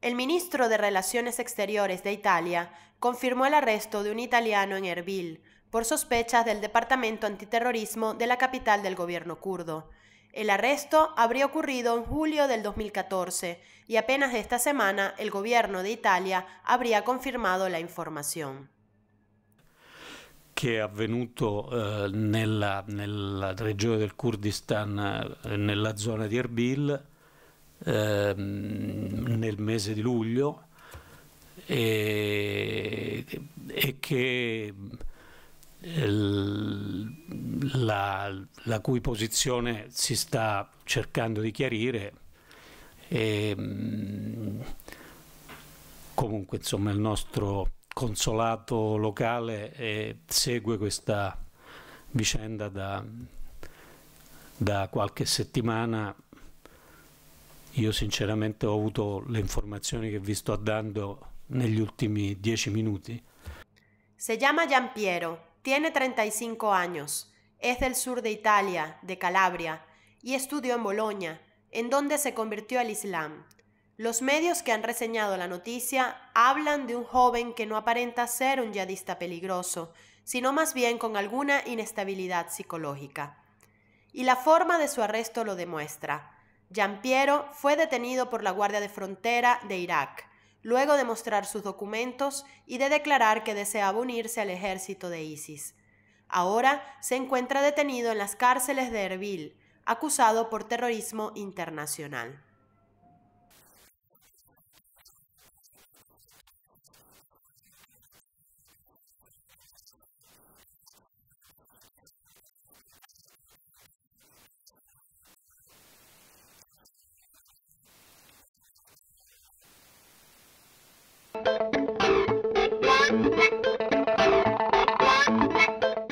El ministro de Relaciones Exteriores de Italia confirmó el arresto de un italiano en Erbil por sospechas del Departamento Antiterrorismo de la capital del gobierno kurdo. El arresto habría ocurrido en julio del 2014 y apenas esta semana el gobierno de Italia habría confirmado la información. che è avvenuto eh, nella, nella, regione del Kurdistan, eh, nella zona di Erbil, eh, nel mese di luglio e, e che eh, la, la, cui posizione si sta cercando di chiarire. E, mm, comunque insomma il nostro consolato locale e segue questa vicenda da, da qualche settimana. Io sinceramente ho avuto le informazioni che vi sto dando negli ultimi dieci minuti. Se chiama Giampiero, tiene 35 años, es del sur de Italia, de Calabria, y estudió en Bologna, en donde se convirtió al Islam. Los medios que han reseñado la noticia hablan de un joven que no aparenta ser un yadista peligroso, sino más bien con alguna inestabilidad psicológica. Y la forma de su arresto lo demuestra. Piero fue detenido por la Guardia de Frontera de Irak, luego de mostrar sus documentos y de declarar que deseaba unirse al ejército de ISIS. Ahora se encuentra detenido en las cárceles de Erbil, acusado por terrorismo internacional.